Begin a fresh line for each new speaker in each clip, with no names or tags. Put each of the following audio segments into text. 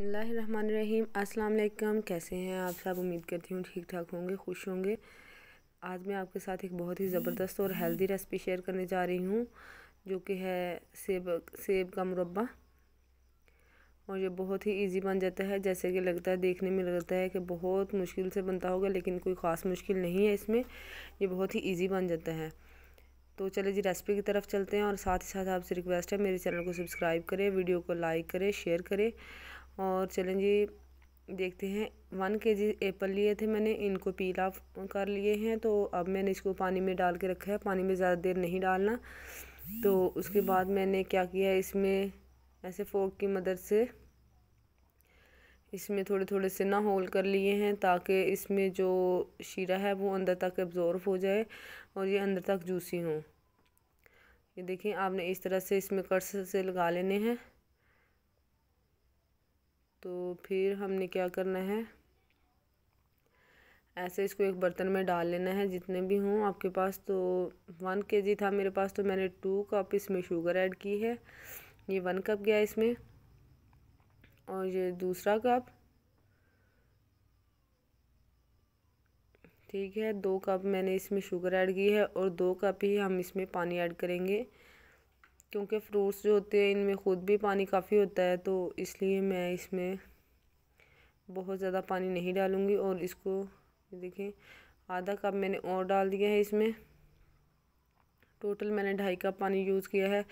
बसमीम् अस्सलाम कैसे हैं आप सब उम्मीद करती हूँ ठीक ठाक होंगे खुश होंगे आज मैं आपके साथ एक बहुत ही ज़बरदस्त और हेल्दी रेसिपी शेयर करने जा रही हूँ जो कि है सेब सेब का मुरबा और ये बहुत ही इजी बन जाता है जैसे कि लगता है देखने में लगता है कि बहुत मुश्किल से बनता होगा लेकिन कोई ख़ास मुश्किल नहीं है इसमें ये बहुत ही ईजी बन जाता है तो चले जी रेसिपी की तरफ चलते हैं और साथ ही साथ आपसे रिक्वेस्ट है मेरे चैनल को सब्सक्राइब करें वीडियो को लाइक करें शेयर करें और चलें जी देखते हैं वन के जी एप्पल लिए थे मैंने इनको पील ऑफ कर लिए हैं तो अब मैंने इसको पानी में डाल के रखा है पानी में ज़्यादा देर नहीं डालना तो उसके बाद मैंने क्या किया इसमें ऐसे फोक की मदद से इसमें थोड़े थोड़े से ना होल कर लिए हैं ताकि इसमें जो शीरा है वो अंदर तक एब्ज़ॉर्व हो जाए और ये अंदर तक जूसी हो ये देखिए आपने इस तरह से इसमें कर्स से लगा लेने हैं तो फिर हमने क्या करना है ऐसे इसको एक बर्तन में डाल लेना है जितने भी हों आपके पास तो वन के जी था मेरे पास तो मैंने टू कप इसमें शुगर ऐड की है ये वन कप गया इसमें और ये दूसरा कप ठीक है दो कप मैंने इसमें शुगर ऐड की है और दो कप ही हम इसमें पानी ऐड करेंगे क्योंकि फ्रूट्स जो होते हैं इनमें ख़ुद भी पानी काफ़ी होता है तो इसलिए मैं इसमें बहुत ज़्यादा पानी नहीं डालूँगी और इसको देखें आधा कप मैंने और डाल दिया है इसमें टोटल मैंने ढाई कप पानी यूज़ किया है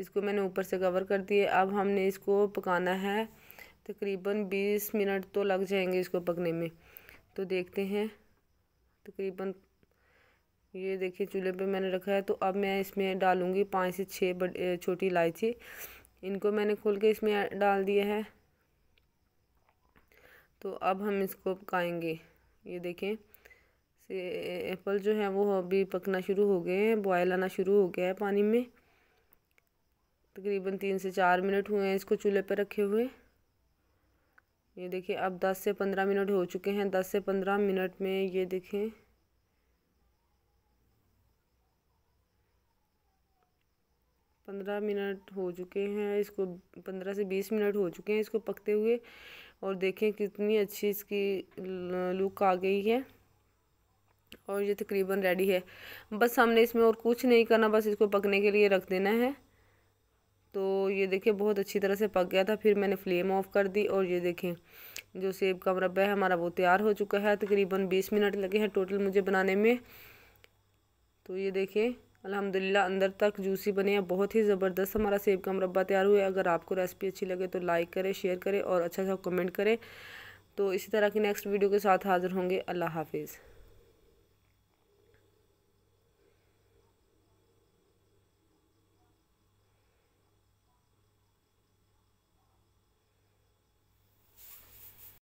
इसको मैंने ऊपर से कवर कर दिया अब हमने इसको पकाना है तकरीबन बीस मिनट तो लग जाएंगे इसको पकने में तो देखते हैं तकरीबन ये देखिए चूल्हे पे मैंने रखा है तो अब मैं इसमें डालूँगी पाँच से छः छोटी इलायची इनको मैंने खोल के इसमें डाल दिया है तो अब हम इसको पकाएंगे ये देखें से एप्पल जो है वो अभी पकना शुरू हो गए हैं बॉयल आना शुरू हो गया है पानी में तकरीबन तीन से चार मिनट हुए हैं इसको चूल्हे पर रखे हुए ये देखिए अब दस से पंद्रह मिनट हो चुके हैं दस से पंद्रह मिनट में ये देखें पंद्रह मिनट हो चुके हैं इसको पंद्रह से बीस मिनट हो चुके हैं इसको पकते हुए और देखें कितनी अच्छी इसकी लुक आ गई है और ये तकरीबन रेडी है बस हमने इसमें और कुछ नहीं करना बस इसको पकने के लिए रख देना है तो ये देखिए बहुत अच्छी तरह से पक गया था फिर मैंने फ्लेम ऑफ कर दी और ये देखें जो सेब का मरबा है हमारा वो तैयार हो चुका है तकरीबन बीस मिनट लगे हैं टोटल मुझे बनाने में तो ये देखें अलहमदिल्ला अंदर तक जूसी बने हैं बहुत ही ज़बरदस्त हमारा सेब का मुरबा तैयार हुआ है अगर आपको रेसिपी अच्छी लगे तो लाइक करें शेयर करें और अच्छा सा कमेंट करें तो इसी तरह की नेक्स्ट वीडियो के साथ हाज़िर होंगे अल्लाह हाफिज़